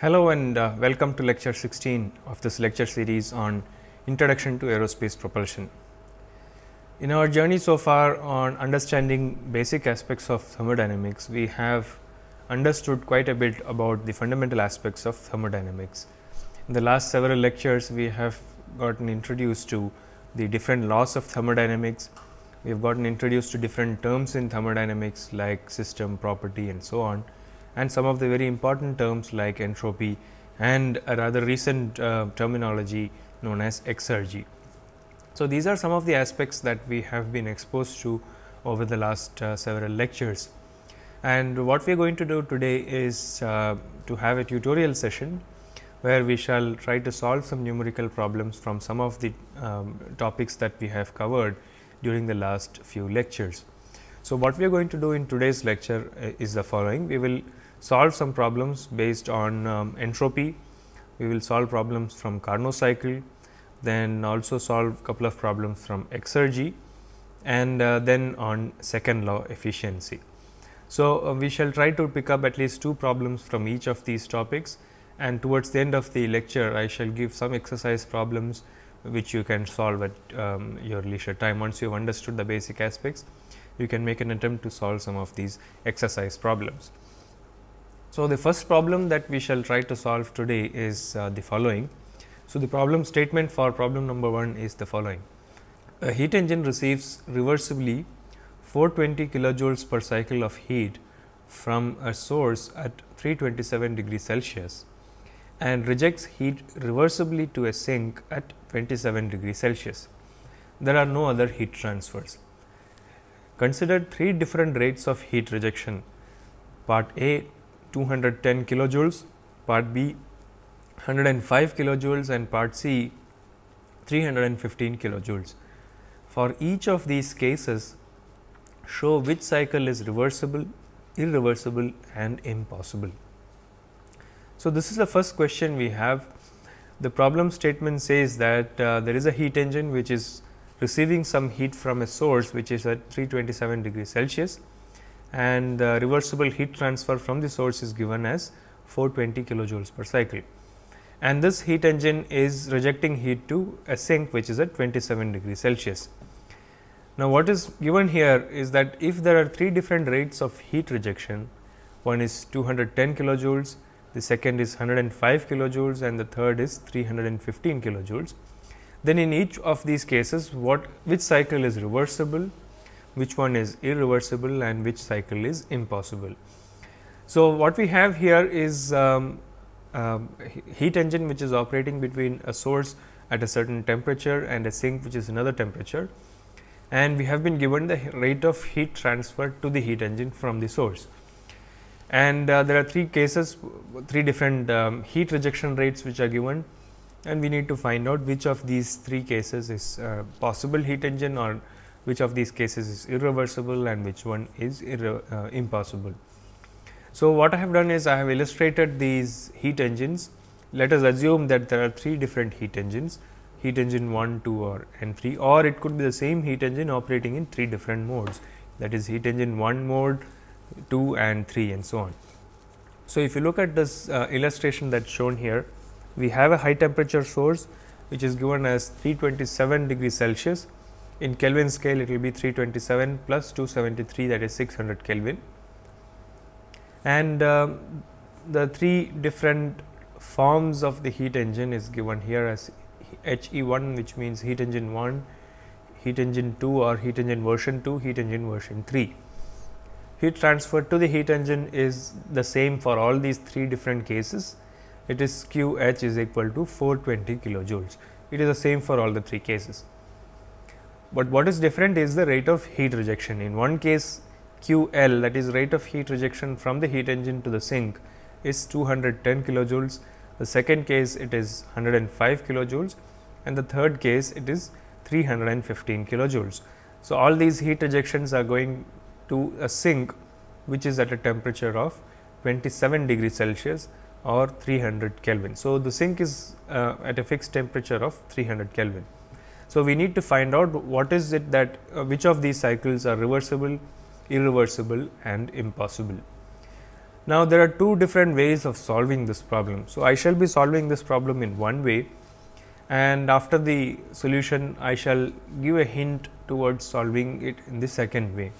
Hello and uh, welcome to lecture 16 of this lecture series on Introduction to Aerospace Propulsion. In our journey so far on understanding basic aspects of thermodynamics, we have understood quite a bit about the fundamental aspects of thermodynamics. In the last several lectures, we have gotten introduced to the different laws of thermodynamics, we have gotten introduced to different terms in thermodynamics like system, property and so on and some of the very important terms like entropy and a rather recent uh, terminology known as exergy. So, these are some of the aspects that we have been exposed to over the last uh, several lectures. And what we are going to do today is uh, to have a tutorial session where we shall try to solve some numerical problems from some of the um, topics that we have covered during the last few lectures. So, what we are going to do in today's lecture uh, is the following. We will solve some problems based on um, entropy. We will solve problems from Carnot cycle, then also solve couple of problems from exergy and uh, then on second law efficiency. So, uh, we shall try to pick up at least two problems from each of these topics and towards the end of the lecture I shall give some exercise problems which you can solve at um, your leisure time. Once you have understood the basic aspects, you can make an attempt to solve some of these exercise problems. So, the first problem that we shall try to solve today is uh, the following. So, the problem statement for problem number 1 is the following. A heat engine receives reversibly 420 kilojoules per cycle of heat from a source at 327 degrees Celsius and rejects heat reversibly to a sink at 27 degrees Celsius. There are no other heat transfers. Consider three different rates of heat rejection part A, 210 kilojoules, part B 105 kilojoules and part C 315 kilojoules. For each of these cases, show which cycle is reversible, irreversible and impossible. So, this is the first question we have. The problem statement says that uh, there is a heat engine which is receiving some heat from a source which is at 327 degrees Celsius and the reversible heat transfer from the source is given as 420 kilojoules per cycle. And this heat engine is rejecting heat to a sink which is at 27 degree Celsius. Now, what is given here is that if there are three different rates of heat rejection, one is 210 kilojoules, the second is 105 kilojoules and the third is 315 kilojoules. Then in each of these cases, what which cycle is reversible which one is irreversible and which cycle is impossible. So, what we have here is um, uh, heat engine which is operating between a source at a certain temperature and a sink which is another temperature and we have been given the rate of heat transfer to the heat engine from the source. And uh, there are three cases, three different um, heat rejection rates which are given and we need to find out which of these three cases is uh, possible heat engine or which of these cases is irreversible and which one is uh, impossible. So, what I have done is I have illustrated these heat engines. Let us assume that there are three different heat engines heat engine 1, 2 or 3 or it could be the same heat engine operating in three different modes that is heat engine 1 mode, 2 and 3 and so on. So, if you look at this uh, illustration that is shown here, we have a high temperature source which is given as 327 degrees Celsius in Kelvin scale, it will be 327 plus 273 that is 600 Kelvin. And uh, the three different forms of the heat engine is given here as HE1 which means heat engine 1, heat engine 2 or heat engine version 2, heat engine version 3. Heat transfer to the heat engine is the same for all these three different cases. It is QH is equal to 420 kilojoules. It is the same for all the three cases. But what is different is the rate of heat rejection. In one case, QL that is rate of heat rejection from the heat engine to the sink is 210 kilojoules. The second case it is 105 kilojoules and the third case it is 315 kilojoules. So, all these heat rejections are going to a sink which is at a temperature of 27 degrees Celsius or 300 Kelvin. So, the sink is uh, at a fixed temperature of 300 Kelvin. So, we need to find out what is it that uh, which of these cycles are reversible, irreversible and impossible. Now, there are two different ways of solving this problem. So, I shall be solving this problem in one way and after the solution I shall give a hint towards solving it in the second way.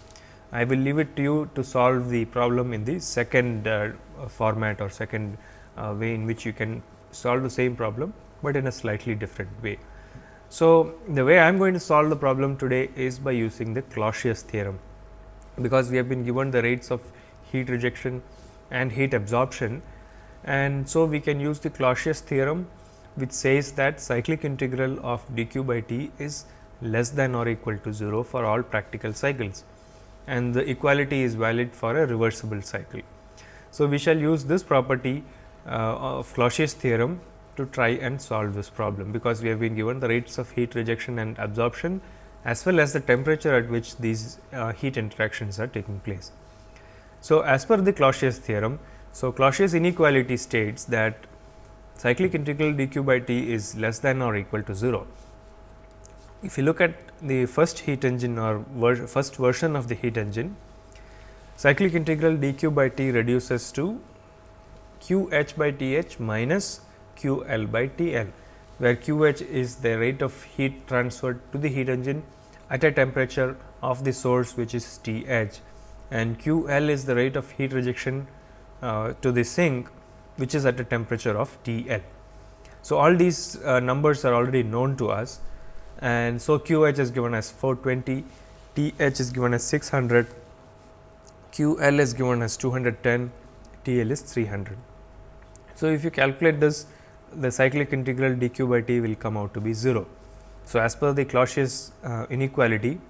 I will leave it to you to solve the problem in the second uh, format or second uh, way in which you can solve the same problem, but in a slightly different way. So, the way I am going to solve the problem today is by using the Clausius theorem because we have been given the rates of heat rejection and heat absorption and so we can use the Clausius theorem which says that cyclic integral of dq by t is less than or equal to 0 for all practical cycles and the equality is valid for a reversible cycle. So, we shall use this property uh, of Clausius theorem to try and solve this problem because we have been given the rates of heat rejection and absorption as well as the temperature at which these uh, heat interactions are taking place. So, as per the Clausius theorem, so Clausius inequality states that cyclic integral dq by T is less than or equal to 0. If you look at the first heat engine or ver first version of the heat engine, cyclic integral dq by T reduces to qh by Th minus q L by T L, where q h is the rate of heat transferred to the heat engine at a temperature of the source which is T h and q L is the rate of heat rejection uh, to the sink which is at a temperature of T L. So, all these uh, numbers are already known to us and so q h is given as 420, T h is given as 600, q L is given as 210, T L is 300. So, if you calculate this the cyclic integral dq by t will come out to be 0. So, as per the Clausius uh, inequality,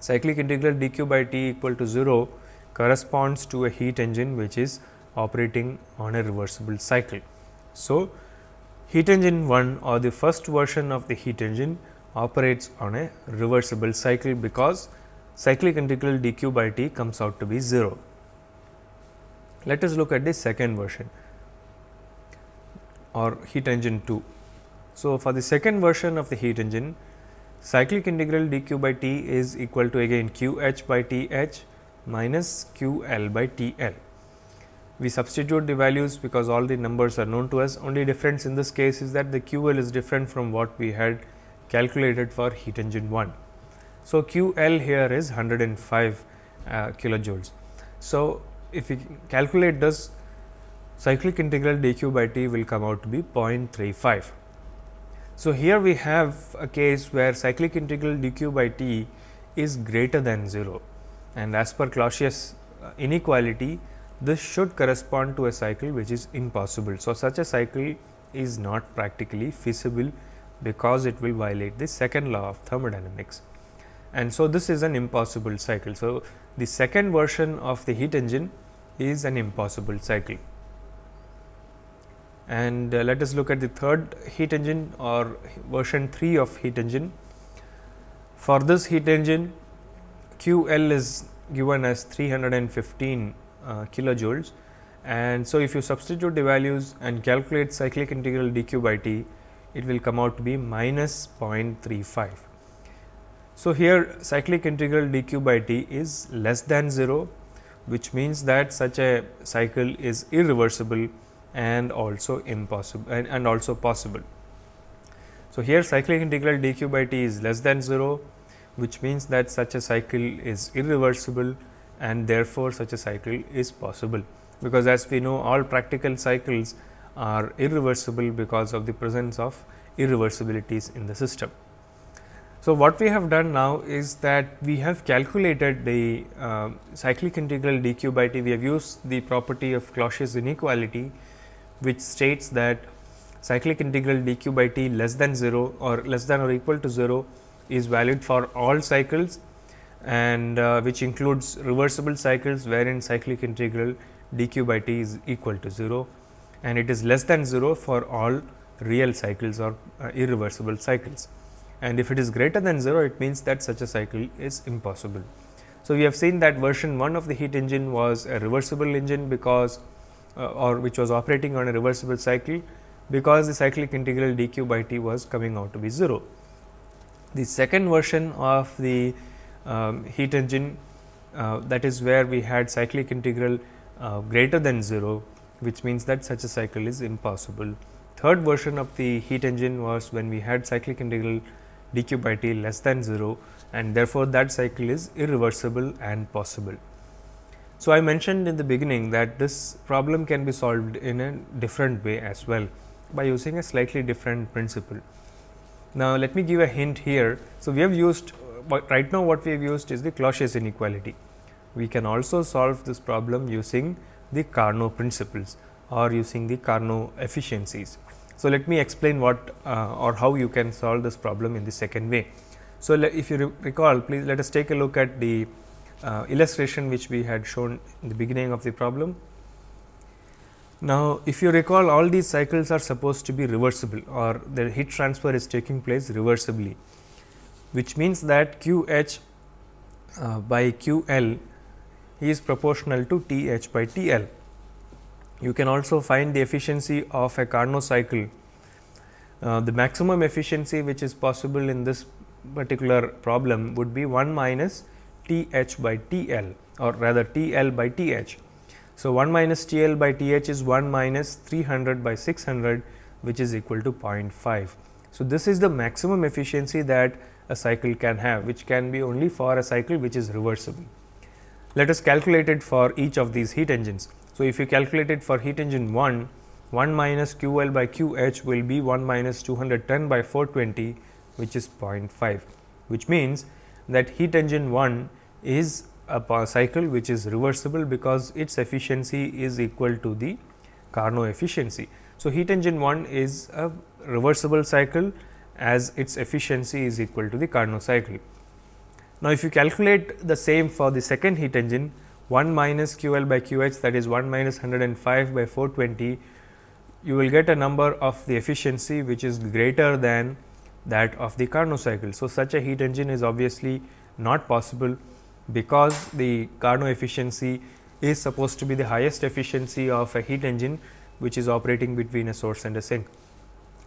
cyclic integral dq by t equal to 0 corresponds to a heat engine which is operating on a reversible cycle. So, heat engine 1 or the first version of the heat engine operates on a reversible cycle because cyclic integral dq by t comes out to be 0. Let us look at the second version or heat engine 2. So, for the second version of the heat engine, cyclic integral dq by T is equal to again qh by Th minus ql by Tl. We substitute the values because all the numbers are known to us. Only difference in this case is that the ql is different from what we had calculated for heat engine 1. So, ql here is 105 uh, kilojoules. So, if we calculate this cyclic integral dq by t will come out to be 0.35. So, here we have a case where cyclic integral dq by t is greater than 0 and as per Clausius inequality this should correspond to a cycle which is impossible. So, such a cycle is not practically feasible because it will violate the second law of thermodynamics and so this is an impossible cycle. So, the second version of the heat engine is an impossible cycle. And uh, let us look at the third heat engine or version 3 of heat engine. For this heat engine, QL is given as 315 uh, kilojoules. And so, if you substitute the values and calculate cyclic integral dq by t, it will come out to be minus 0.35. So, here cyclic integral dq by t is less than 0, which means that such a cycle is irreversible and also impossible and, and also possible. So, here cyclic integral dq by t is less than 0 which means that such a cycle is irreversible and therefore, such a cycle is possible because as we know all practical cycles are irreversible because of the presence of irreversibilities in the system. So, what we have done now is that we have calculated the uh, cyclic integral dq by t, we have used the property of Clausius inequality which states that cyclic integral dq by t less than 0 or less than or equal to 0 is valid for all cycles and uh, which includes reversible cycles wherein cyclic integral dq by t is equal to 0 and it is less than 0 for all real cycles or uh, irreversible cycles. And if it is greater than 0, it means that such a cycle is impossible. So, we have seen that version 1 of the heat engine was a reversible engine because uh, or which was operating on a reversible cycle because the cyclic integral dq by t was coming out to be 0. The second version of the um, heat engine uh, that is where we had cyclic integral uh, greater than 0 which means that such a cycle is impossible. Third version of the heat engine was when we had cyclic integral dq by t less than 0 and therefore, that cycle is irreversible and possible. So, I mentioned in the beginning that this problem can be solved in a different way as well by using a slightly different principle. Now, let me give a hint here. So, we have used uh, right now what we have used is the Clausius inequality. We can also solve this problem using the Carnot principles or using the Carnot efficiencies. So, let me explain what uh, or how you can solve this problem in the second way. So, if you re recall please let us take a look at the uh, illustration which we had shown in the beginning of the problem. Now, if you recall all these cycles are supposed to be reversible or the heat transfer is taking place reversibly, which means that QH uh, by QL is proportional to TH by TL. You can also find the efficiency of a Carnot cycle. Uh, the maximum efficiency which is possible in this particular problem would be 1 minus TH by TL or rather TL by TH. So, 1 minus TL by TH is 1 minus 300 by 600 which is equal to 0.5. So, this is the maximum efficiency that a cycle can have which can be only for a cycle which is reversible. Let us calculate it for each of these heat engines. So, if you calculate it for heat engine 1, 1 minus QL by QH will be 1 minus 210 by 420 which is 0.5 which means that heat engine 1 is a cycle which is reversible because its efficiency is equal to the Carnot efficiency. So, heat engine 1 is a reversible cycle as its efficiency is equal to the Carnot cycle. Now, if you calculate the same for the second heat engine 1 minus QL by QH that is 1 minus 105 by 420 you will get a number of the efficiency which is greater than that of the Carnot cycle. So, such a heat engine is obviously not possible because the Carnot efficiency is supposed to be the highest efficiency of a heat engine which is operating between a source and a sink.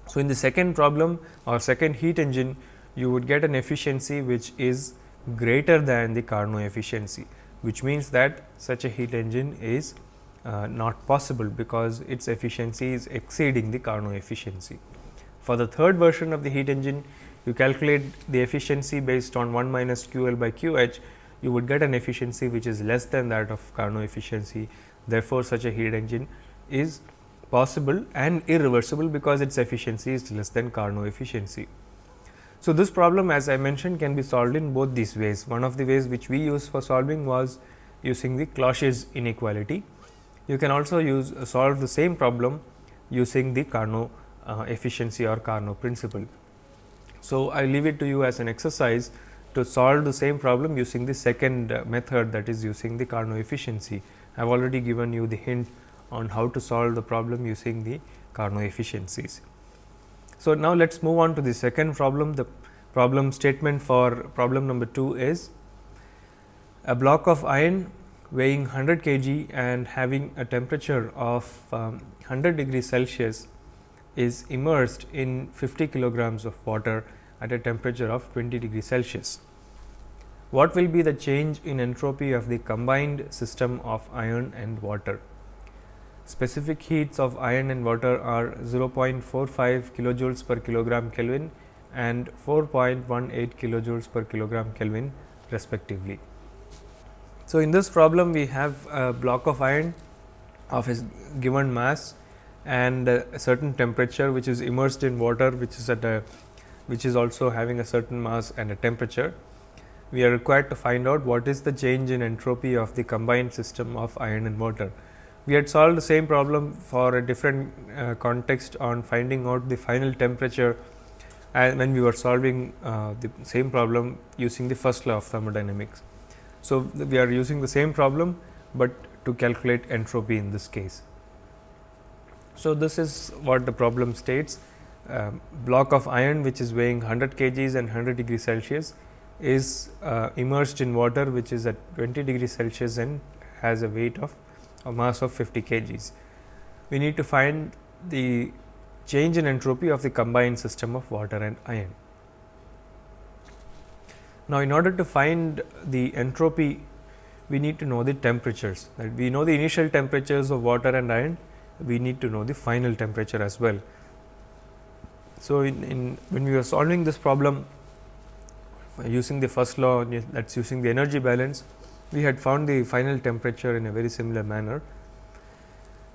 So, in the second problem or second heat engine you would get an efficiency which is greater than the Carnot efficiency which means that such a heat engine is uh, not possible because its efficiency is exceeding the Carnot efficiency. For the third version of the heat engine you calculate the efficiency based on 1 minus QL by QH you would get an efficiency which is less than that of Carnot efficiency. Therefore, such a heat engine is possible and irreversible because its efficiency is less than Carnot efficiency. So, this problem as I mentioned can be solved in both these ways. One of the ways which we used for solving was using the Clausius inequality. You can also use uh, solve the same problem using the Carnot uh, efficiency or Carnot principle. So, I leave it to you as an exercise to solve the same problem using the second uh, method that is using the Carnot efficiency. I have already given you the hint on how to solve the problem using the Carnot efficiencies. So, now let us move on to the second problem. The problem statement for problem number 2 is a block of iron weighing 100 kg and having a temperature of um, 100 degrees Celsius is immersed in 50 kilograms of water at a temperature of 20 degrees Celsius. What will be the change in entropy of the combined system of iron and water? Specific heats of iron and water are 0.45 kilojoules per kilogram Kelvin and 4.18 kilojoules per kilogram Kelvin respectively. So, in this problem we have a block of iron of a given mass and a certain temperature which is immersed in water which is at a which is also having a certain mass and a temperature, we are required to find out what is the change in entropy of the combined system of iron and water. We had solved the same problem for a different uh, context on finding out the final temperature and uh, when we were solving uh, the same problem using the first law of thermodynamics. So, we are using the same problem, but to calculate entropy in this case. So, this is what the problem states um, block of iron which is weighing 100 kgs and 100 degree Celsius is uh, immersed in water which is at 20 degree Celsius and has a weight of a mass of 50 kgs. We need to find the change in entropy of the combined system of water and iron. Now, in order to find the entropy, we need to know the temperatures. We know the initial temperatures of water and iron, we need to know the final temperature as well. So, in, in when we were solving this problem using the first law that is using the energy balance, we had found the final temperature in a very similar manner.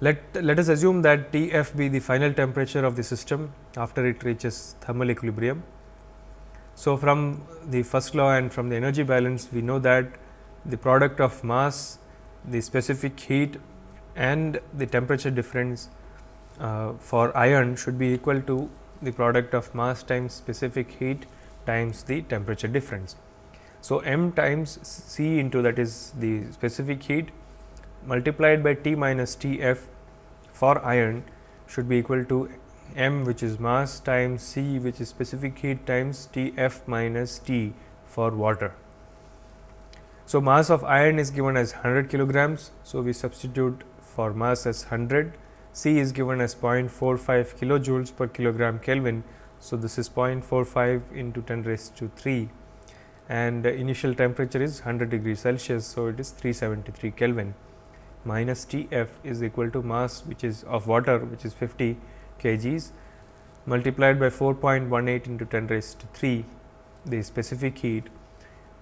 Let, let us assume that Tf be the final temperature of the system after it reaches thermal equilibrium. So, from the first law and from the energy balance, we know that the product of mass, the specific heat and the temperature difference uh, for iron should be equal to the product of mass times specific heat times the temperature difference. So, m times C into that is the specific heat multiplied by T minus T f for iron should be equal to m which is mass times C which is specific heat times T f minus T for water. So, mass of iron is given as 100 kilograms. So, we substitute for mass as 100 C is given as 0.45 kilojoules per kilogram Kelvin. So, this is 0.45 into 10 raised to 3 and initial temperature is 100 degrees Celsius. So, it is 373 Kelvin minus T f is equal to mass which is of water which is 50 kgs multiplied by 4.18 into 10 raised to 3 the specific heat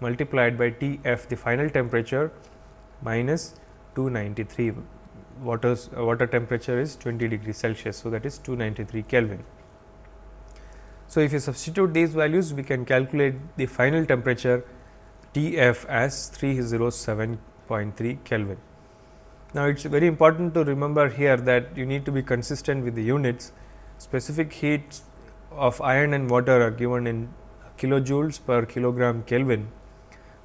multiplied by T f the final temperature minus 293 uh, water temperature is 20 degree Celsius. So, that is 293 Kelvin. So, if you substitute these values we can calculate the final temperature T f as 307.3 Kelvin. Now, it is very important to remember here that you need to be consistent with the units. Specific heat of iron and water are given in kilojoules per kilogram Kelvin,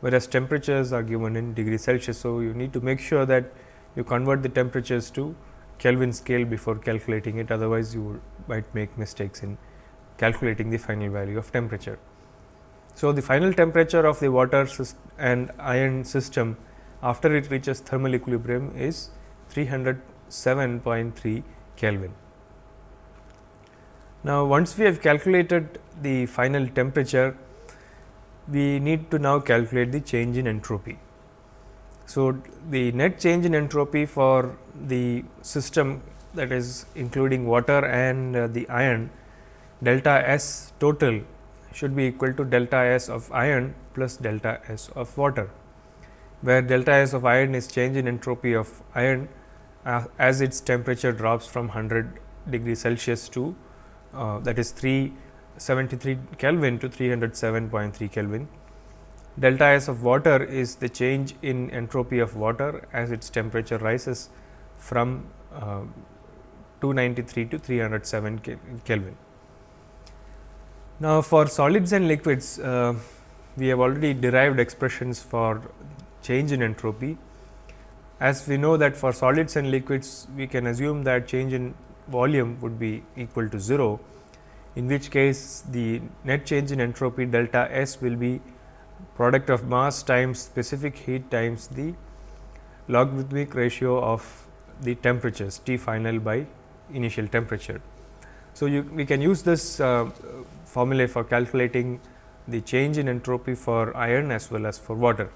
whereas temperatures are given in degree Celsius. So, you need to make sure that you convert the temperatures to Kelvin scale before calculating it otherwise you might make mistakes in calculating the final value of temperature. So, the final temperature of the water and iron system after it reaches thermal equilibrium is 307.3 Kelvin. Now, once we have calculated the final temperature, we need to now calculate the change in entropy. So, the net change in entropy for the system that is including water and uh, the iron delta S total should be equal to delta S of iron plus delta S of water, where delta S of iron is change in entropy of iron uh, as its temperature drops from 100 degree Celsius to uh, that is 373 Kelvin to 307.3 Kelvin delta S of water is the change in entropy of water as its temperature rises from uh, 293 to 307 Kelvin. Now, for solids and liquids, uh, we have already derived expressions for change in entropy. As we know that for solids and liquids, we can assume that change in volume would be equal to 0, in which case the net change in entropy delta S will be product of mass times specific heat times the logarithmic ratio of the temperatures T final by initial temperature. So, you, we can use this uh, formula for calculating the change in entropy for iron as well as for water.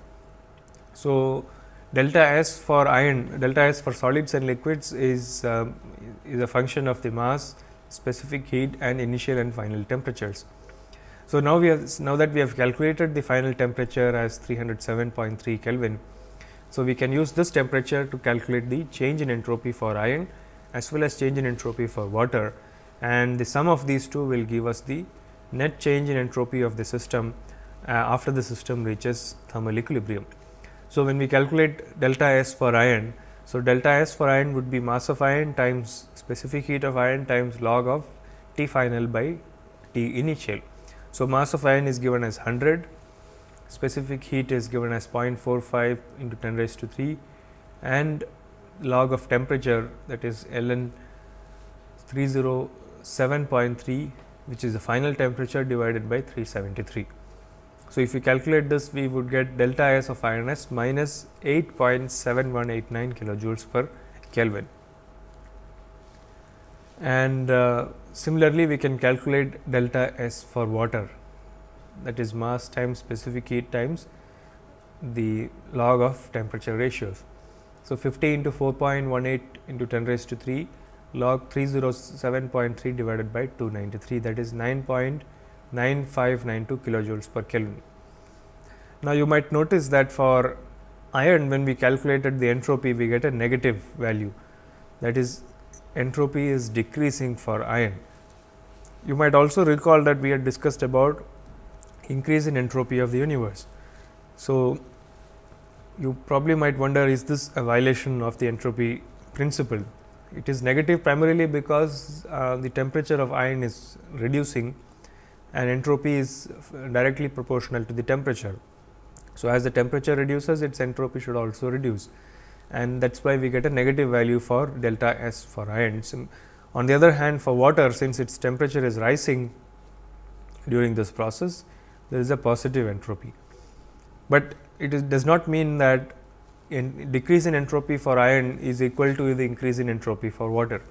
So, delta S for iron, delta S for solids and liquids is, uh, is a function of the mass, specific heat and initial and final temperatures. So, now we have now that we have calculated the final temperature as 307.3 Kelvin. So, we can use this temperature to calculate the change in entropy for iron as well as change in entropy for water and the sum of these two will give us the net change in entropy of the system uh, after the system reaches thermal equilibrium. So, when we calculate delta S for iron, so delta S for iron would be mass of iron times specific heat of iron times log of T final by T initial. So, mass of iron is given as 100, specific heat is given as 0.45 into 10 raised to 3 and log of temperature that is ln 307.3 which is the final temperature divided by 373. So, if we calculate this we would get delta S of iron S minus 8.7189 kilojoules per Kelvin. And uh, Similarly, we can calculate delta S for water that is mass times specific heat times the log of temperature ratios. So, 50 into 4.18 into 10 raised to 3 log 307.3 divided by 293 that is 9.9592 kilojoules per Kelvin. Now, you might notice that for iron when we calculated the entropy we get a negative value that is entropy is decreasing for iron. You might also recall that we had discussed about increase in entropy of the universe. So, you probably might wonder is this a violation of the entropy principle? It is negative primarily because uh, the temperature of iron is reducing and entropy is directly proportional to the temperature. So, as the temperature reduces its entropy should also reduce and that is why we get a negative value for delta S for ions. On the other hand for water since its temperature is rising during this process there is a positive entropy. But it is, does not mean that in decrease in entropy for iron is equal to the increase in entropy for water.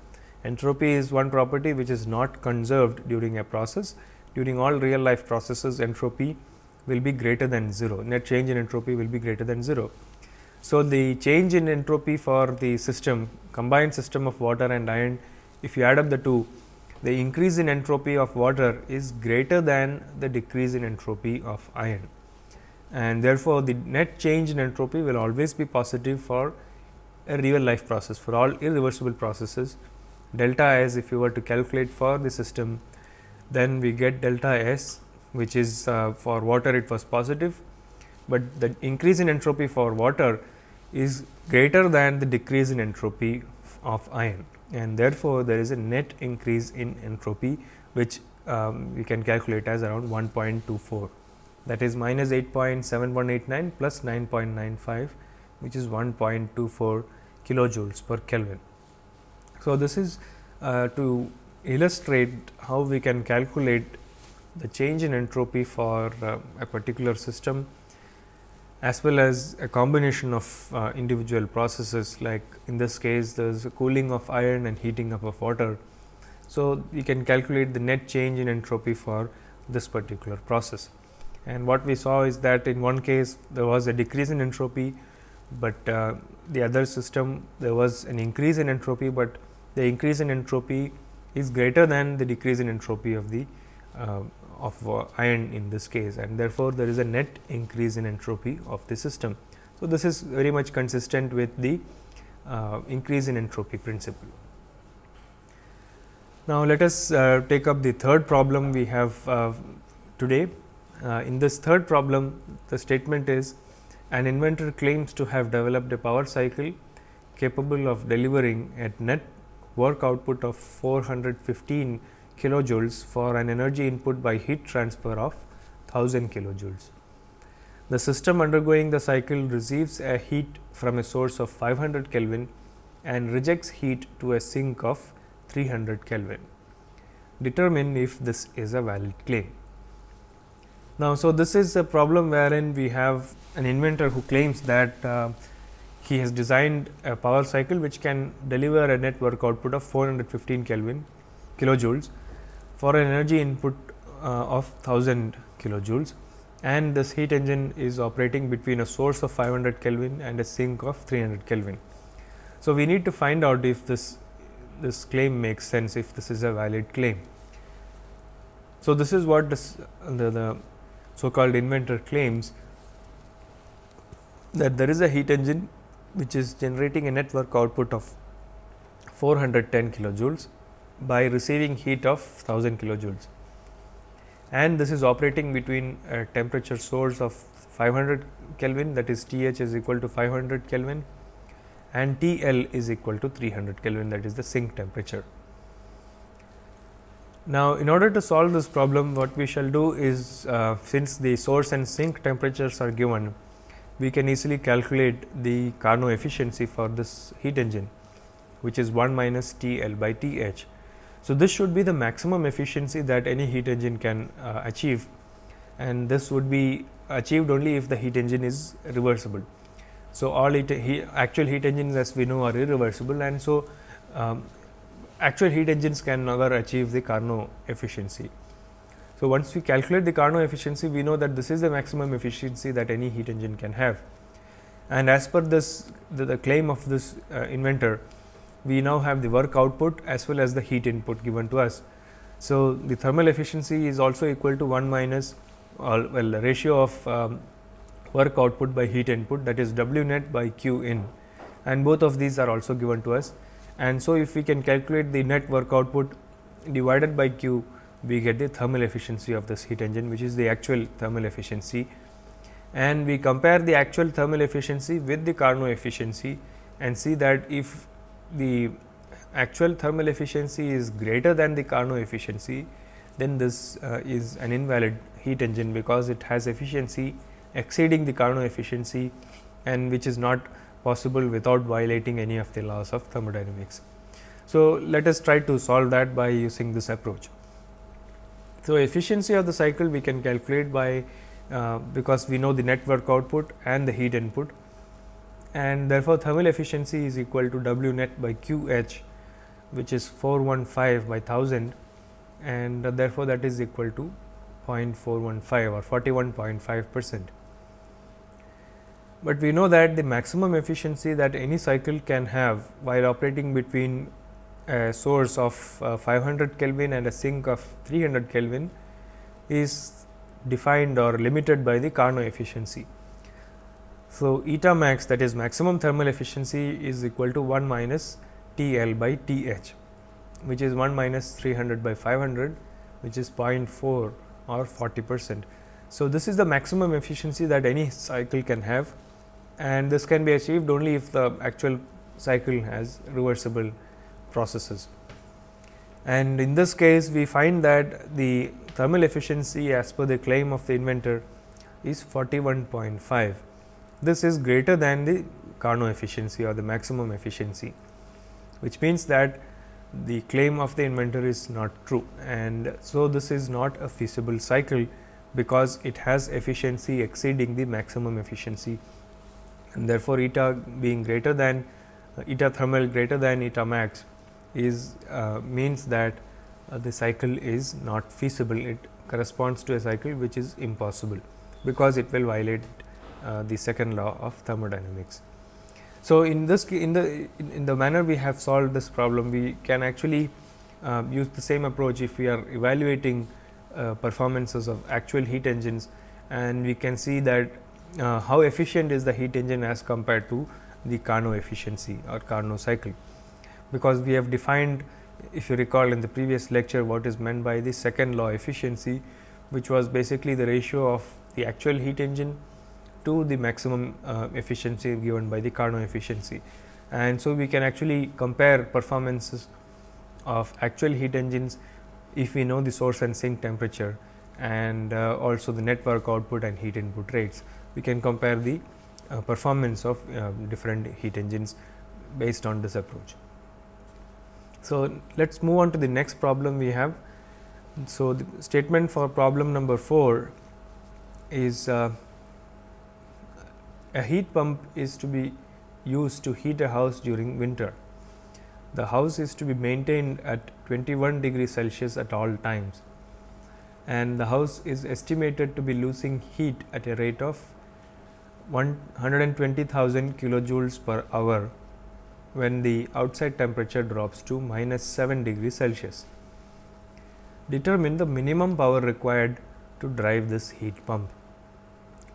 Entropy is one property which is not conserved during a process. During all real life processes entropy will be greater than 0, net change in entropy will be greater than 0. So, the change in entropy for the system combined system of water and iron if you add up the two the increase in entropy of water is greater than the decrease in entropy of iron and therefore, the net change in entropy will always be positive for a real life process for all irreversible processes delta s if you were to calculate for the system then we get delta s which is uh, for water it was positive but the increase in entropy for water is greater than the decrease in entropy of iron and therefore, there is a net increase in entropy which um, we can calculate as around 1.24 that is minus 8.7189 plus 9.95 which is 1.24 kilojoules per Kelvin. So, this is uh, to illustrate how we can calculate the change in entropy for uh, a particular system as well as a combination of uh, individual processes like in this case there is a cooling of iron and heating up of water. So, you can calculate the net change in entropy for this particular process. And what we saw is that in one case there was a decrease in entropy, but uh, the other system there was an increase in entropy, but the increase in entropy is greater than the decrease in entropy of the uh, of uh, iron in this case and therefore, there is a net increase in entropy of the system. So, this is very much consistent with the uh, increase in entropy principle. Now, let us uh, take up the third problem we have uh, today. Uh, in this third problem, the statement is an inventor claims to have developed a power cycle capable of delivering a net work output of 415 kilojoules for an energy input by heat transfer of 1000 kilojoules. The system undergoing the cycle receives a heat from a source of 500 Kelvin and rejects heat to a sink of 300 Kelvin. Determine if this is a valid claim. Now, so this is a problem wherein we have an inventor who claims that uh, he has designed a power cycle which can deliver a net work output of 415 Kelvin kilojoules for an energy input uh, of 1000 kilojoules and this heat engine is operating between a source of 500 Kelvin and a sink of 300 Kelvin. So, we need to find out if this this claim makes sense if this is a valid claim. So, this is what this, the, the so called inventor claims that there is a heat engine which is generating a network output of 410 kilojoules by receiving heat of 1000 kilojoules and this is operating between a temperature source of 500 Kelvin that is TH is equal to 500 Kelvin and TL is equal to 300 Kelvin that is the sink temperature. Now, in order to solve this problem what we shall do is uh, since the source and sink temperatures are given we can easily calculate the Carnot efficiency for this heat engine which is 1 minus TL by TH so, this should be the maximum efficiency that any heat engine can uh, achieve and this would be achieved only if the heat engine is reversible. So, all it, he, actual heat engines as we know are irreversible and so um, actual heat engines can never achieve the Carnot efficiency. So, once we calculate the Carnot efficiency we know that this is the maximum efficiency that any heat engine can have and as per this the, the claim of this uh, inventor we now have the work output as well as the heat input given to us. So, the thermal efficiency is also equal to 1 minus or uh, well ratio of um, work output by heat input that is W net by Q in and both of these are also given to us. And so, if we can calculate the net work output divided by Q we get the thermal efficiency of this heat engine which is the actual thermal efficiency and we compare the actual thermal efficiency with the Carnot efficiency and see that if the actual thermal efficiency is greater than the Carnot efficiency, then this uh, is an invalid heat engine because it has efficiency exceeding the Carnot efficiency and which is not possible without violating any of the laws of thermodynamics. So, let us try to solve that by using this approach. So, efficiency of the cycle we can calculate by uh, because we know the net work output and the heat input and therefore thermal efficiency is equal to W net by QH which is 415 by 1000 and uh, therefore, that is equal to 0.415 or 41.5 percent. But we know that the maximum efficiency that any cycle can have while operating between a source of uh, 500 Kelvin and a sink of 300 Kelvin is defined or limited by the Carnot efficiency. So, eta max that is maximum thermal efficiency is equal to 1 minus T L by T H which is 1 minus 300 by 500 which is 0.4 or 40 percent. So, this is the maximum efficiency that any cycle can have and this can be achieved only if the actual cycle has reversible processes. And in this case we find that the thermal efficiency as per the claim of the inventor is 41.5 this is greater than the Carnot efficiency or the maximum efficiency, which means that the claim of the inventor is not true and so this is not a feasible cycle because it has efficiency exceeding the maximum efficiency and therefore, eta being greater than uh, eta thermal greater than eta max is uh, means that uh, the cycle is not feasible it corresponds to a cycle which is impossible because it will violate uh, the second law of thermodynamics. So, in this in the in, in, the manner we have solved this problem we can actually uh, use the same approach if we are evaluating uh, performances of actual heat engines and we can see that uh, how efficient is the heat engine as compared to the Carnot efficiency or Carnot cycle. Because we have defined if you recall in the previous lecture what is meant by the second law efficiency which was basically the ratio of the actual heat engine to the maximum uh, efficiency given by the Carnot efficiency. And so, we can actually compare performances of actual heat engines if we know the source and sink temperature and uh, also the network output and heat input rates. We can compare the uh, performance of uh, different heat engines based on this approach. So, let us move on to the next problem we have. So, the statement for problem number 4 is uh, a heat pump is to be used to heat a house during winter. The house is to be maintained at 21 degree Celsius at all times and the house is estimated to be losing heat at a rate of 120,000 kilojoules per hour when the outside temperature drops to minus 7 degree Celsius. Determine the minimum power required to drive this heat pump.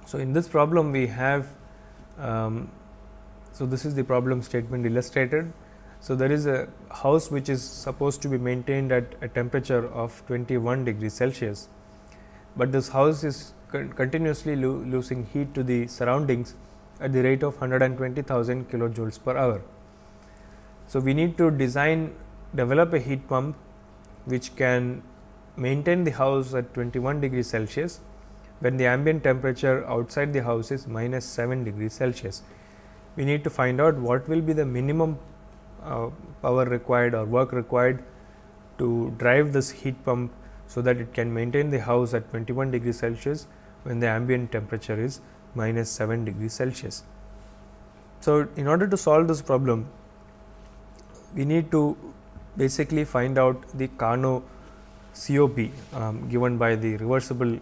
So, in this problem we have um, so, this is the problem statement illustrated. So, there is a house which is supposed to be maintained at a temperature of 21 degree Celsius, but this house is con continuously lo losing heat to the surroundings at the rate of 120,000 kilojoules per hour. So, we need to design develop a heat pump which can maintain the house at 21 degree Celsius when the ambient temperature outside the house is minus 7 degrees Celsius. We need to find out what will be the minimum uh, power required or work required to drive this heat pump so that it can maintain the house at 21 degrees Celsius when the ambient temperature is minus 7 degrees Celsius. So, in order to solve this problem, we need to basically find out the Carnot COP um, given by the reversible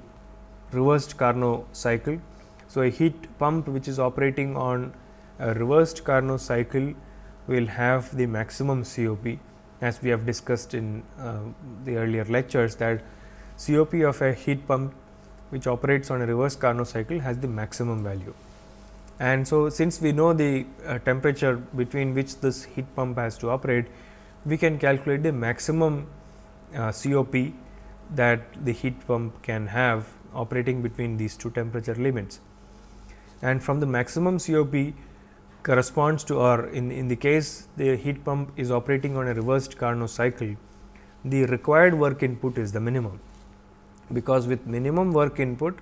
reversed Carnot cycle. So, a heat pump which is operating on a reversed Carnot cycle will have the maximum COP as we have discussed in uh, the earlier lectures that COP of a heat pump which operates on a reverse Carnot cycle has the maximum value. And so, since we know the uh, temperature between which this heat pump has to operate, we can calculate the maximum uh, COP that the heat pump can have operating between these two temperature limits. And from the maximum COP corresponds to or in, in the case the heat pump is operating on a reversed Carnot cycle, the required work input is the minimum. Because with minimum work input,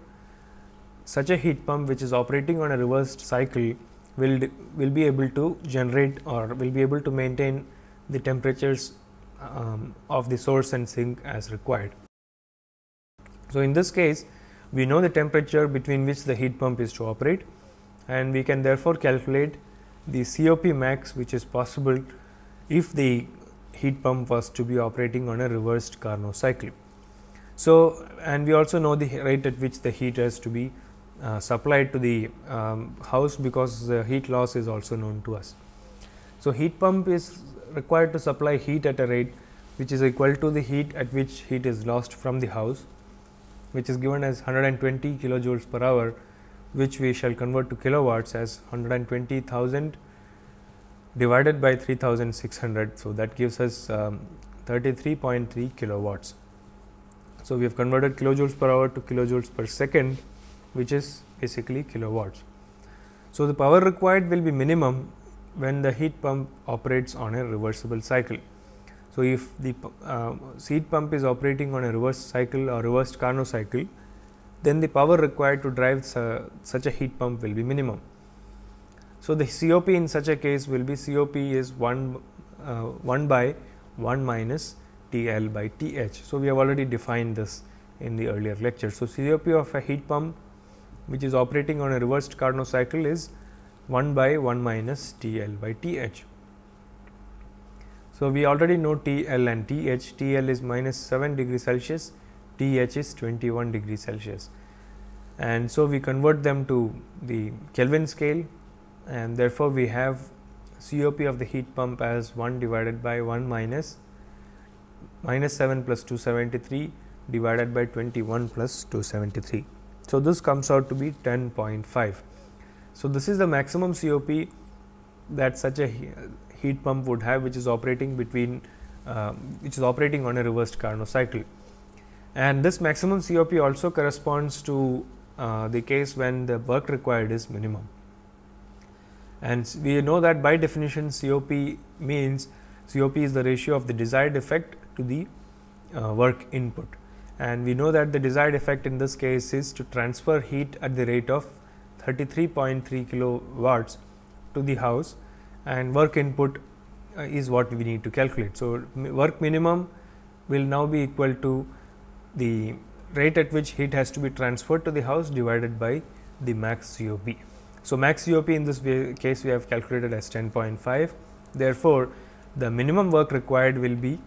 such a heat pump which is operating on a reversed cycle will, will be able to generate or will be able to maintain the temperatures um, of the source and sink as required. So, in this case we know the temperature between which the heat pump is to operate and we can therefore calculate the COP max which is possible if the heat pump was to be operating on a reversed Carnot cycle. So, and we also know the rate at which the heat has to be uh, supplied to the um, house because the heat loss is also known to us. So, heat pump is required to supply heat at a rate which is equal to the heat at which heat is lost from the house which is given as 120 kilojoules per hour which we shall convert to kilowatts as 120,000 divided by 3600. So, that gives us 33.3 um, kilowatts. So, we have converted kilojoules per hour to kilojoules per second which is basically kilowatts. So, the power required will be minimum when the heat pump operates on a reversible cycle. So, if the uh, seed pump is operating on a reversed cycle or reversed Carnot cycle, then the power required to drive su such a heat pump will be minimum. So, the COP in such a case will be COP is 1, uh, 1 by 1 minus TL by TH. So, we have already defined this in the earlier lecture. So, COP of a heat pump which is operating on a reversed Carnot cycle is 1 by 1 minus TL by TH. So, we already know T L and T H. T L is minus 7 degree Celsius, T H is 21 degree Celsius. And so, we convert them to the Kelvin scale and therefore, we have COP of the heat pump as 1 divided by 1 minus minus 7 plus 273 divided by 21 plus 273. So, this comes out to be 10.5. So, this is the maximum COP that such a heat pump would have which is operating between uh, which is operating on a reversed Carnot cycle. And this maximum COP also corresponds to uh, the case when the work required is minimum. And we know that by definition COP means COP is the ratio of the desired effect to the uh, work input. And we know that the desired effect in this case is to transfer heat at the rate of 33.3 kilowatts to the house and work input uh, is what we need to calculate. So, work minimum will now be equal to the rate at which heat has to be transferred to the house divided by the max COP. So, max COP in this case we have calculated as 10.5. Therefore, the minimum work required will be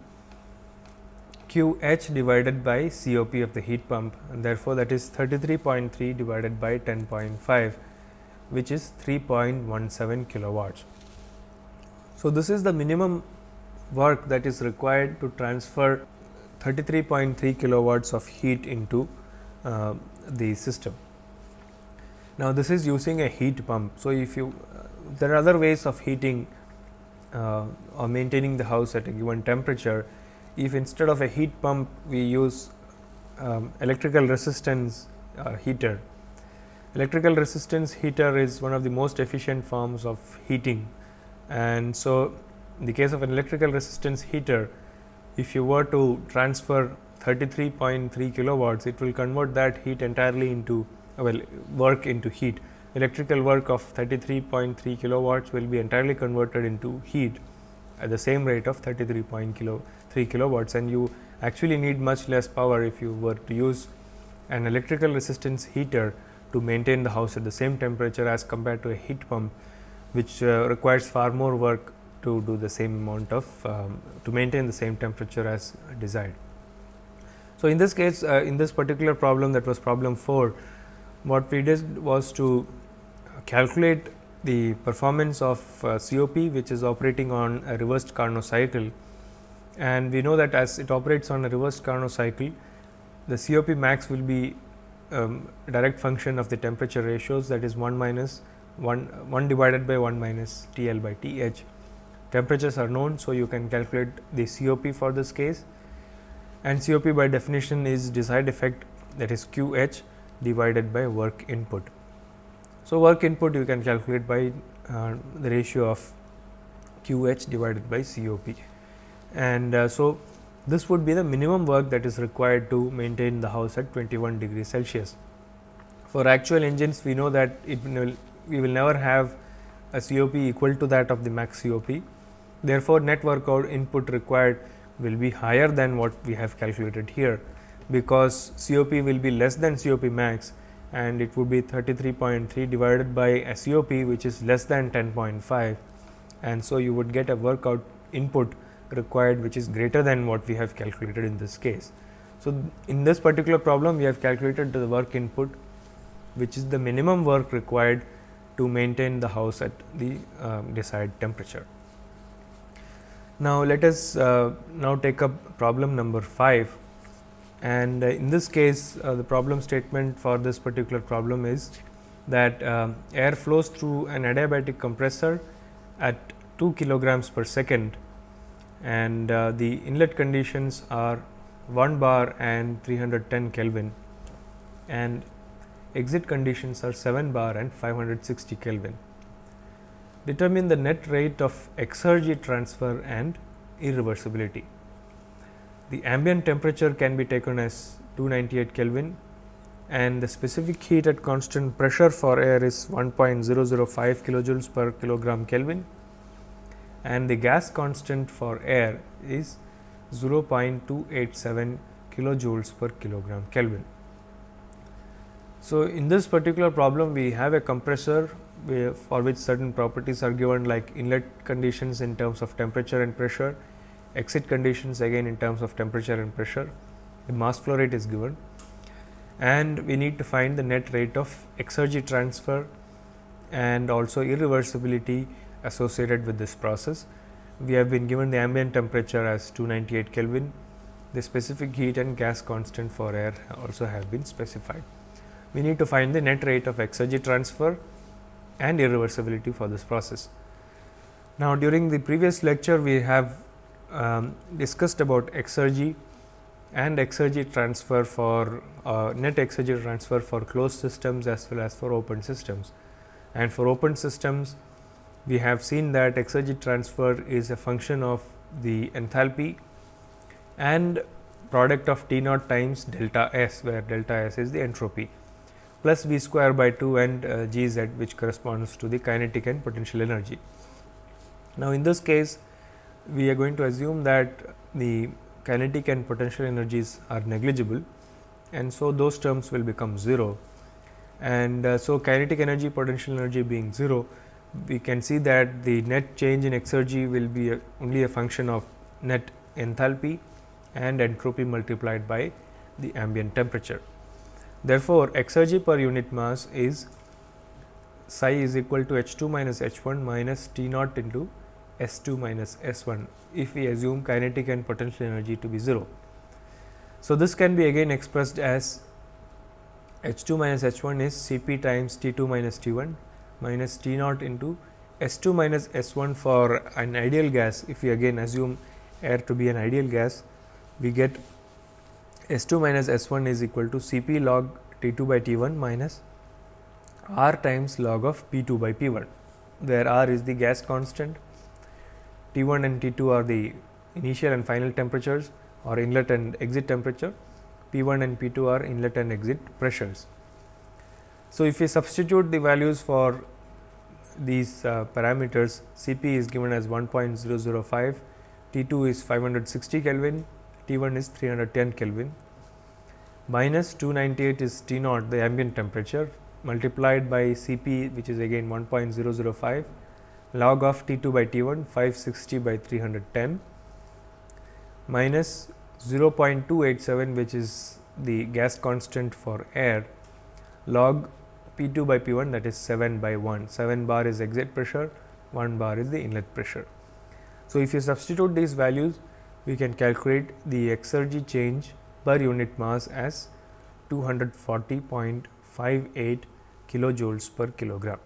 QH divided by COP of the heat pump and therefore, that is 33.3 divided by 10.5 which is 3.17 kilowatts. So, this is the minimum work that is required to transfer 33.3 kilowatts of heat into uh, the system. Now, this is using a heat pump. So, if you uh, there are other ways of heating uh, or maintaining the house at a given temperature. If instead of a heat pump we use um, electrical resistance uh, heater. Electrical resistance heater is one of the most efficient forms of heating and so, in the case of an electrical resistance heater, if you were to transfer 33.3 kilowatts, it will convert that heat entirely into well work into heat. Electrical work of 33.3 kilowatts will be entirely converted into heat at the same rate of 33.3 kilo, kilowatts and you actually need much less power if you were to use an electrical resistance heater to maintain the house at the same temperature as compared to a heat pump which uh, requires far more work to do the same amount of um, to maintain the same temperature as desired. So, in this case uh, in this particular problem that was problem 4 what we did was to calculate the performance of uh, COP which is operating on a reversed Carnot cycle and we know that as it operates on a reversed Carnot cycle the COP max will be um, direct function of the temperature ratios that is 1 minus 1 1 divided by 1 minus TL by TH. Temperatures are known, so you can calculate the COP for this case and COP by definition is desired effect that is QH divided by work input. So, work input you can calculate by uh, the ratio of QH divided by COP and uh, so this would be the minimum work that is required to maintain the house at 21 degrees Celsius. For actual engines we know that it will we will never have a COP equal to that of the max COP. Therefore, net workout input required will be higher than what we have calculated here, because COP will be less than COP max and it would be 33.3 divided by COP which is less than 10.5 and so you would get a workout input required which is greater than what we have calculated in this case. So, in this particular problem we have calculated the work input which is the minimum work required to maintain the house at the uh, desired temperature. Now, let us uh, now take up problem number 5 and uh, in this case the problem statement for this particular problem is that air flows through an adiabatic compressor at 2 kilograms per second and uh, the inlet conditions are 1 bar and 310 Kelvin and Exit conditions are 7 bar and 560 Kelvin. Determine the net rate of exergy transfer and irreversibility. The ambient temperature can be taken as 298 Kelvin and the specific heat at constant pressure for air is 1.005 kilojoules per kilogram Kelvin and the gas constant for air is 0.287 kilojoules per kilogram Kelvin. So, in this particular problem we have a compressor for which certain properties are given like inlet conditions in terms of temperature and pressure, exit conditions again in terms of temperature and pressure, the mass flow rate is given and we need to find the net rate of exergy transfer and also irreversibility associated with this process. We have been given the ambient temperature as 298 Kelvin, the specific heat and gas constant for air also have been specified we need to find the net rate of exergy transfer and irreversibility for this process. Now, during the previous lecture we have um, discussed about exergy and exergy transfer for uh, net exergy transfer for closed systems as well as for open systems. And for open systems we have seen that exergy transfer is a function of the enthalpy and product of T naught times delta S where delta S is the entropy plus v square by 2 and uh, gz which corresponds to the kinetic and potential energy. Now, in this case we are going to assume that the kinetic and potential energies are negligible and so those terms will become 0 and uh, so kinetic energy potential energy being 0 we can see that the net change in exergy will be a, only a function of net enthalpy and entropy multiplied by the ambient temperature. Therefore, exergy per unit mass is psi is equal to H2 minus H1 minus T naught into S2 minus S1 if we assume kinetic and potential energy to be 0. So, this can be again expressed as H2 minus H1 is Cp times T2 minus T1 minus T naught into S2 minus S1 for an ideal gas if we again assume air to be an ideal gas we get S2 minus S1 is equal to Cp log T2 by T1 minus R times log of P2 by P1, where R is the gas constant, T1 and T2 are the initial and final temperatures or inlet and exit temperature, P1 and P2 are inlet and exit pressures. So, if we substitute the values for these uh, parameters, Cp is given as 1.005, T2 is 560 Kelvin, T1 is 310 Kelvin minus 298 is T naught the ambient temperature multiplied by Cp which is again 1.005 log of T2 by T1 560 by 310 minus 0.287 which is the gas constant for air log P2 by P1 that is 7 by 1 7 bar is exit pressure 1 bar is the inlet pressure. So, if you substitute these values we can calculate the exergy change per unit mass as 240.58 kilojoules per kilogram.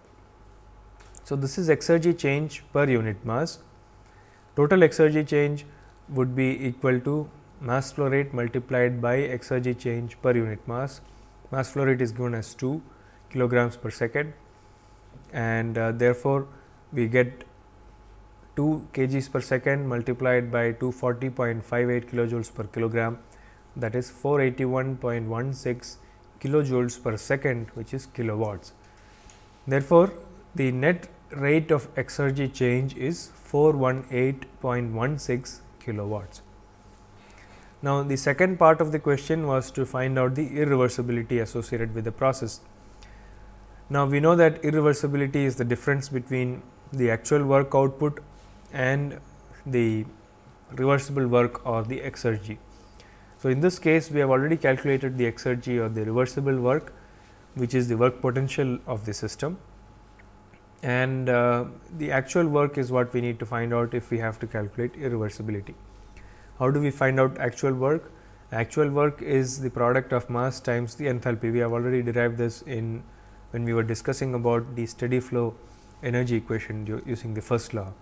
So, this is exergy change per unit mass. Total exergy change would be equal to mass flow rate multiplied by exergy change per unit mass. Mass flow rate is given as 2 kilograms per second and uh, therefore, we get 2 kg per second multiplied by 240.58 kilojoules per kilogram that is 481.16 kilojoules per second which is kilowatts. Therefore, the net rate of exergy change is 418.16 kilowatts. Now, the second part of the question was to find out the irreversibility associated with the process. Now, we know that irreversibility is the difference between the actual work output and the reversible work or the exergy. So, in this case we have already calculated the exergy or the reversible work which is the work potential of the system and uh, the actual work is what we need to find out if we have to calculate irreversibility. How do we find out actual work? Actual work is the product of mass times the enthalpy. We have already derived this in when we were discussing about the steady flow energy equation using the first law.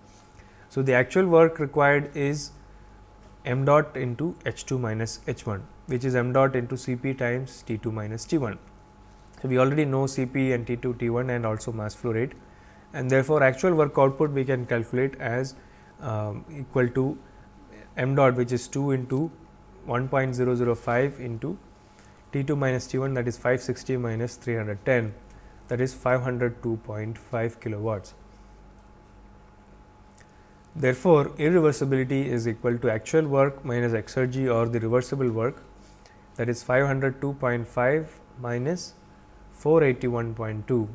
So, the actual work required is m dot into h 2 minus h 1 which is m dot into C p times T 2 minus T 1. So, we already know C p and T 2 T 1 and also mass flow rate and therefore, actual work output we can calculate as um, equal to m dot which is 2 into 1.005 into T 2 minus T 1 that is 560 minus 310 that is 502.5 kilowatts. Therefore, irreversibility is equal to actual work minus exergy or the reversible work that is 502.5 minus 481.2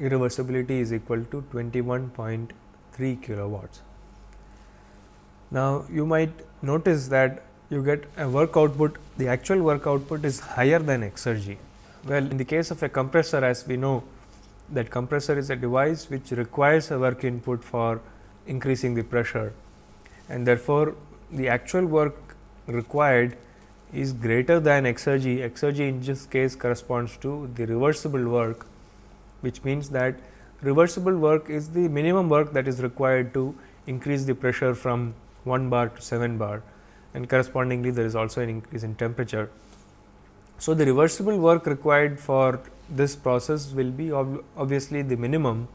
irreversibility is equal to 21.3 kilowatts. Now, you might notice that you get a work output the actual work output is higher than exergy. Well, in the case of a compressor as we know that compressor is a device which requires a work input for increasing the pressure and therefore, the actual work required is greater than exergy. Exergy in this case corresponds to the reversible work which means that reversible work is the minimum work that is required to increase the pressure from 1 bar to 7 bar and correspondingly there is also an increase in temperature. So, the reversible work required for this process will be ob obviously the minimum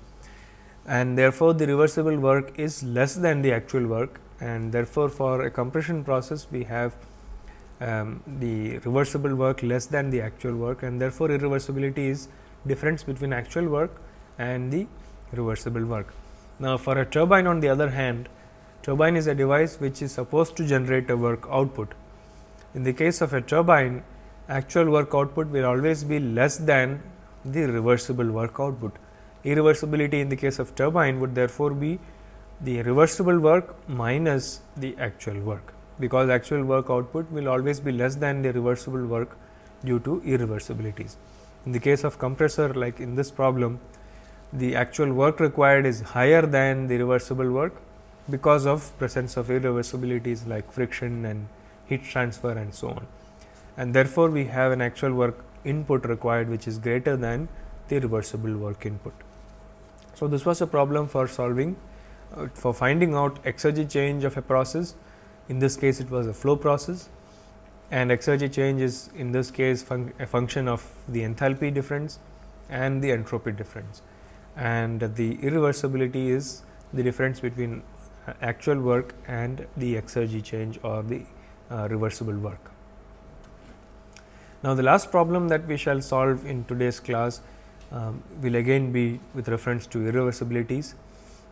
and therefore the reversible work is less than the actual work and therefore for a compression process we have um, the reversible work less than the actual work and therefore irreversibility is difference between actual work and the reversible work. Now, for a turbine on the other hand turbine is a device which is supposed to generate a work output. In the case of a turbine actual work output will always be less than the reversible work output irreversibility in the case of turbine would therefore be the reversible work minus the actual work, because actual work output will always be less than the reversible work due to irreversibilities. In the case of compressor like in this problem, the actual work required is higher than the reversible work because of presence of irreversibilities like friction and heat transfer and so on. And therefore, we have an actual work input required which is greater than the reversible work input. So, this was a problem for solving uh, for finding out exergy change of a process in this case it was a flow process and exergy change is in this case a function of the enthalpy difference and the entropy difference and the irreversibility is the difference between uh, actual work and the exergy change or the uh, reversible work. Now, the last problem that we shall solve in today's class um, will again be with reference to irreversibilities.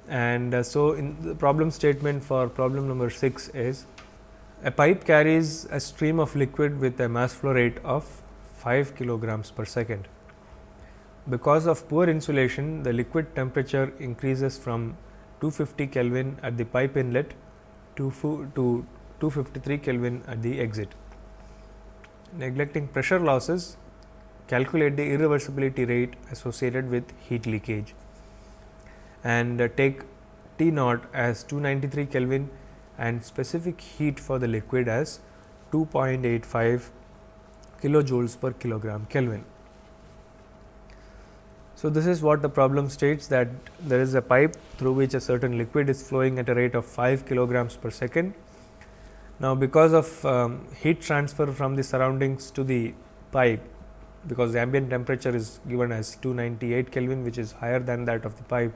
And uh, so, in the problem statement for problem number 6 is a pipe carries a stream of liquid with a mass flow rate of 5 kilograms per second. Because of poor insulation, the liquid temperature increases from 250 Kelvin at the pipe inlet to, to 253 Kelvin at the exit. Neglecting pressure losses, calculate the irreversibility rate associated with heat leakage and uh, take T naught as 293 Kelvin and specific heat for the liquid as 2.85 kilojoules per kilogram Kelvin. So, this is what the problem states that there is a pipe through which a certain liquid is flowing at a rate of 5 kilograms per second. Now, because of um, heat transfer from the surroundings to the pipe, because the ambient temperature is given as 298 Kelvin which is higher than that of the pipe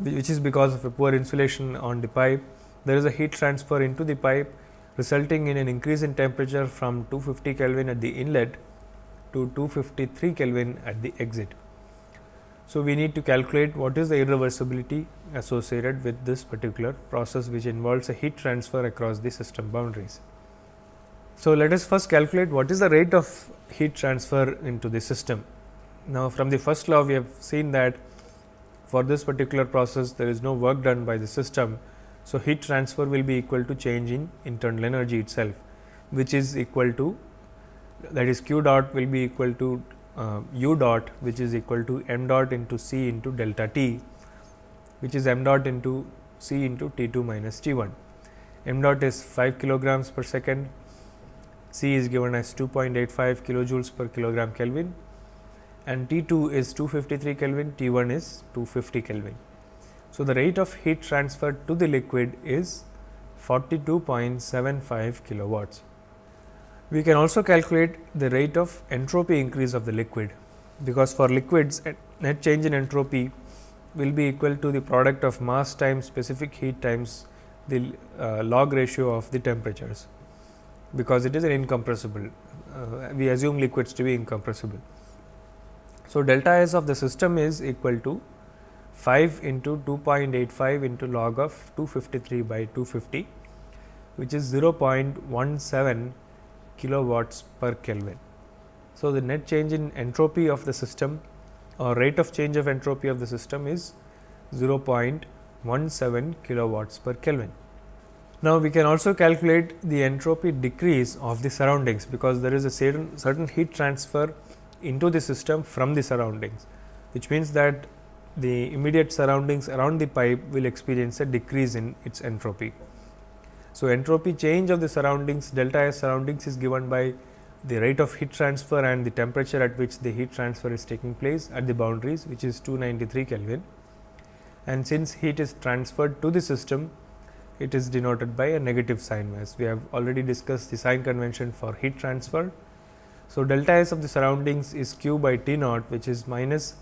which is because of a poor insulation on the pipe. There is a heat transfer into the pipe resulting in an increase in temperature from 250 Kelvin at the inlet to 253 Kelvin at the exit. So, we need to calculate what is the irreversibility associated with this particular process which involves a heat transfer across the system boundaries. So, let us first calculate what is the rate of heat transfer into the system. Now, from the first law we have seen that for this particular process there is no work done by the system. So, heat transfer will be equal to change in internal energy itself which is equal to that is q dot will be equal to uh, u dot which is equal to m dot into c into delta t which is m dot into c into t 2 minus t 1. m dot is 5 kilograms per second C is given as 2.85 kilojoules per kilogram Kelvin and T2 is 253 Kelvin, T1 is 250 Kelvin. So, the rate of heat transfer to the liquid is 42.75 kilowatts. We can also calculate the rate of entropy increase of the liquid, because for liquids net change in entropy will be equal to the product of mass times specific heat times the uh, log ratio of the temperatures because it is an incompressible. Uh, we assume liquids to be incompressible. So, delta S of the system is equal to 5 into 2.85 into log of 253 by 250 which is 0.17 kilowatts per Kelvin. So, the net change in entropy of the system or rate of change of entropy of the system is 0.17 kilowatts per Kelvin. Now, we can also calculate the entropy decrease of the surroundings because there is a certain, certain heat transfer into the system from the surroundings, which means that the immediate surroundings around the pipe will experience a decrease in its entropy. So, entropy change of the surroundings delta S surroundings is given by the rate of heat transfer and the temperature at which the heat transfer is taking place at the boundaries which is 293 Kelvin. And since heat is transferred to the system, it is denoted by a negative sign as we have already discussed the sign convention for heat transfer. So, delta S of the surroundings is q by T naught which is minus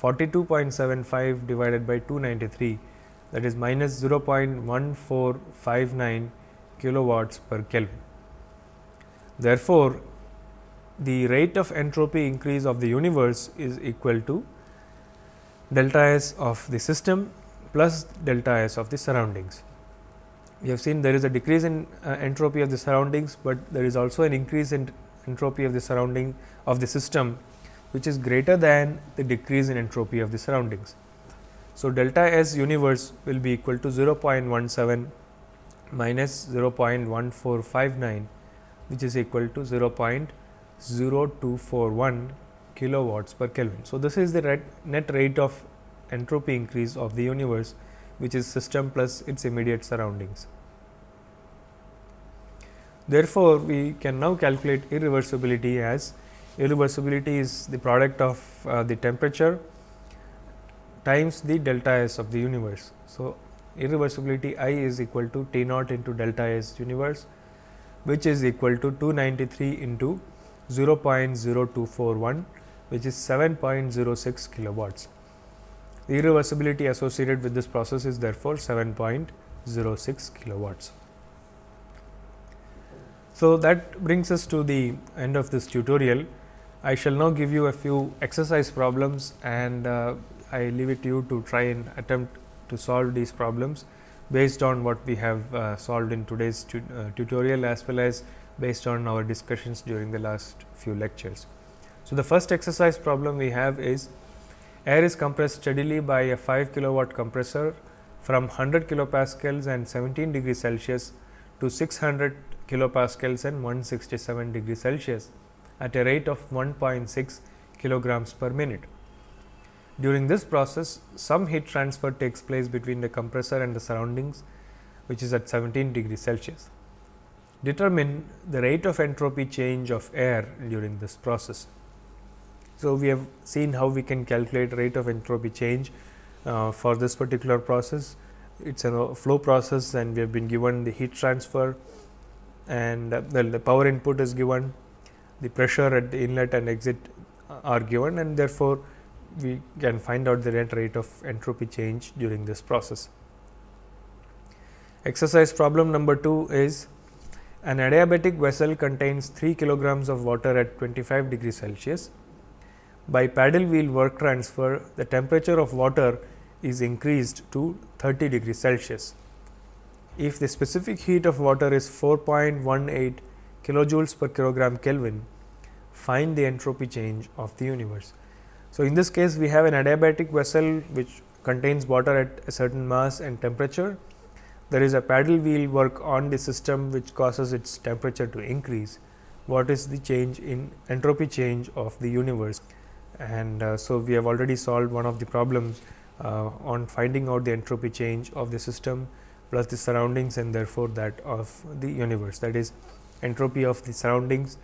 42.75 divided by 293 that is minus 0.1459 kilowatts per Kelvin. Therefore, the rate of entropy increase of the universe is equal to delta S of the system plus delta S of the surroundings we have seen there is a decrease in uh, entropy of the surroundings, but there is also an increase in entropy of the surrounding of the system which is greater than the decrease in entropy of the surroundings. So, delta S universe will be equal to 0.17 minus 0.1459 which is equal to 0.0241 kilowatts per Kelvin. So, this is the net rate of entropy increase of the universe which is system plus its immediate surroundings. Therefore, we can now calculate irreversibility as irreversibility is the product of uh, the temperature times the delta s of the universe. So, irreversibility i is equal to T naught into delta s universe which is equal to 293 into 0.0241 which is 7.06 kilowatts. The irreversibility associated with this process is therefore 7.06 kilowatts. So, that brings us to the end of this tutorial. I shall now give you a few exercise problems and uh, I leave it to you to try and attempt to solve these problems based on what we have uh, solved in today's tu uh, tutorial as well as based on our discussions during the last few lectures. So, the first exercise problem we have is air is compressed steadily by a 5 kilowatt compressor from 100 kilopascals and 17 degrees Celsius to 600 kilopascals and 167 degree Celsius at a rate of 1.6 kilograms per minute. During this process, some heat transfer takes place between the compressor and the surroundings which is at 17 degree Celsius. Determine the rate of entropy change of air during this process. So, we have seen how we can calculate rate of entropy change uh, for this particular process. It is a flow process and we have been given the heat transfer, and well, the power input is given, the pressure at the inlet and exit are given and therefore, we can find out the net rate of entropy change during this process. Exercise problem number 2 is an adiabatic vessel contains 3 kilograms of water at 25 degrees Celsius. By paddle wheel work transfer, the temperature of water is increased to 30 degrees Celsius. If the specific heat of water is 4.18 kilojoules per kilogram Kelvin, find the entropy change of the universe. So, in this case we have an adiabatic vessel which contains water at a certain mass and temperature. There is a paddle wheel work on the system which causes its temperature to increase. What is the change in entropy change of the universe? And uh, so, we have already solved one of the problems uh, on finding out the entropy change of the system plus the surroundings and therefore that of the universe that is entropy of the surroundings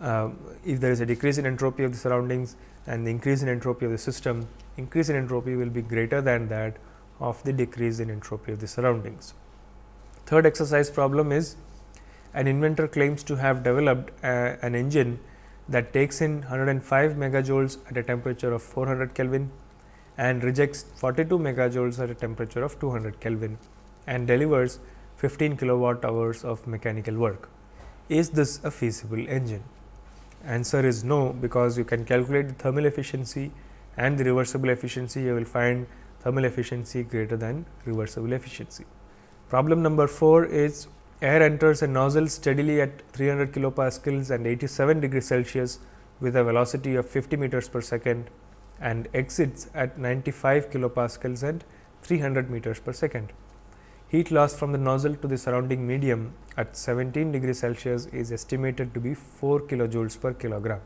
uh, if there is a decrease in entropy of the surroundings and the increase in entropy of the system increase in entropy will be greater than that of the decrease in entropy of the surroundings third exercise problem is an inventor claims to have developed uh, an engine that takes in 105 megajoules at a temperature of 400 kelvin and rejects 42 megajoules at a temperature of 200 kelvin and delivers 15 kilowatt hours of mechanical work. Is this a feasible engine? Answer is no because you can calculate the thermal efficiency and the reversible efficiency you will find thermal efficiency greater than reversible efficiency. Problem number 4 is air enters a nozzle steadily at 300 kilopascals and 87 degrees Celsius with a velocity of 50 meters per second and exits at 95 kilopascals and 300 meters per second. Heat loss from the nozzle to the surrounding medium at 17 degrees Celsius is estimated to be 4 kilojoules per kilogram.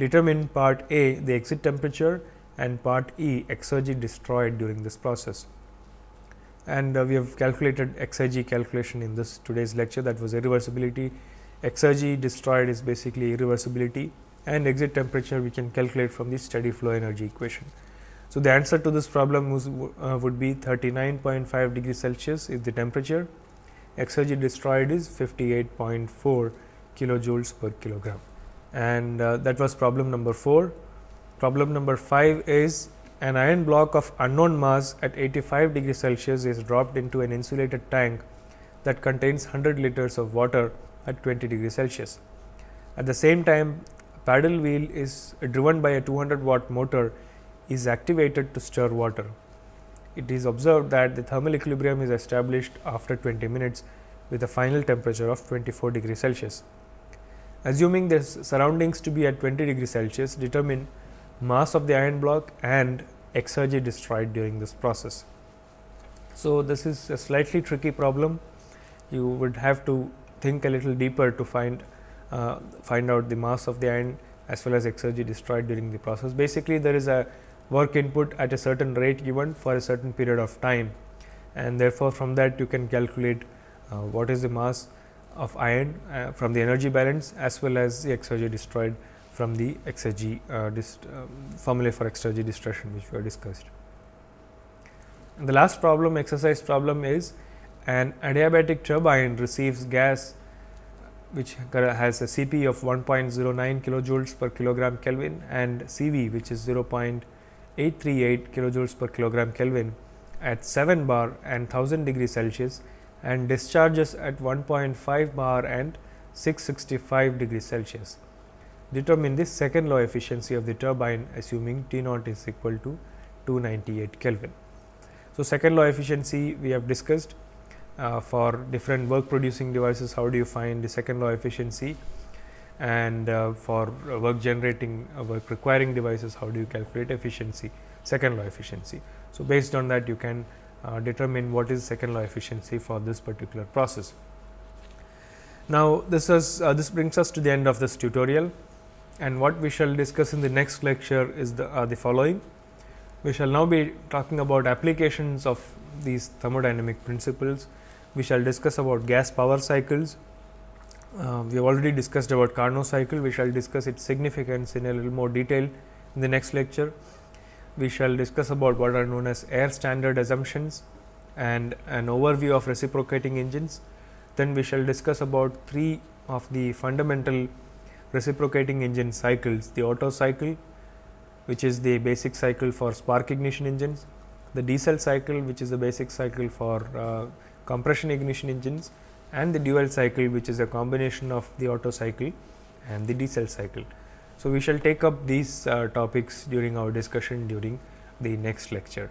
Determine part A the exit temperature and part E exergy destroyed during this process. And uh, we have calculated exergy calculation in this today's lecture that was irreversibility. Exergy destroyed is basically irreversibility and exit temperature we can calculate from the steady flow energy equation. So, the answer to this problem was, uh, would be 39.5 degrees Celsius is the temperature, exergy destroyed is 58.4 kilojoules per kilogram and uh, that was problem number 4. Problem number 5 is an iron block of unknown mass at 85 degrees Celsius is dropped into an insulated tank that contains 100 liters of water at 20 degrees Celsius. At the same time, paddle wheel is driven by a 200 watt motor is activated to stir water. It is observed that the thermal equilibrium is established after 20 minutes with a final temperature of 24 degrees Celsius. Assuming the surroundings to be at 20 degrees Celsius, determine mass of the iron block and exergy destroyed during this process. So, this is a slightly tricky problem. You would have to think a little deeper to find uh, find out the mass of the iron as well as exergy destroyed during the process. Basically, there is a work input at a certain rate given for a certain period of time and therefore, from that you can calculate uh, what is the mass of iron uh, from the energy balance as well as the exergy destroyed from the exergy uh, dist, uh, formula for exergy destruction which we have discussed. And the last problem exercise problem is an adiabatic turbine receives gas which has a CP of 1.09 kilojoules per kilogram Kelvin and CV which is 0.0 838 kilojoules per kilogram Kelvin at 7 bar and 1000 degrees Celsius and discharges at 1.5 bar and 665 degrees Celsius. Determine the second law efficiency of the turbine assuming T naught is equal to 298 Kelvin. So, second law efficiency we have discussed uh, for different work producing devices how do you find the second law efficiency and uh, for work generating uh, work requiring devices how do you calculate efficiency second law efficiency so based on that you can uh, determine what is second law efficiency for this particular process now this is uh, this brings us to the end of this tutorial and what we shall discuss in the next lecture is the uh, the following we shall now be talking about applications of these thermodynamic principles we shall discuss about gas power cycles uh, we have already discussed about Carnot cycle, we shall discuss its significance in a little more detail in the next lecture. We shall discuss about what are known as air standard assumptions and an overview of reciprocating engines. Then we shall discuss about three of the fundamental reciprocating engine cycles, the Otto cycle which is the basic cycle for spark ignition engines, the diesel cycle which is the basic cycle for uh, compression ignition engines and the dual cycle which is a combination of the Otto cycle and the diesel cycle. So, we shall take up these uh, topics during our discussion during the next lecture.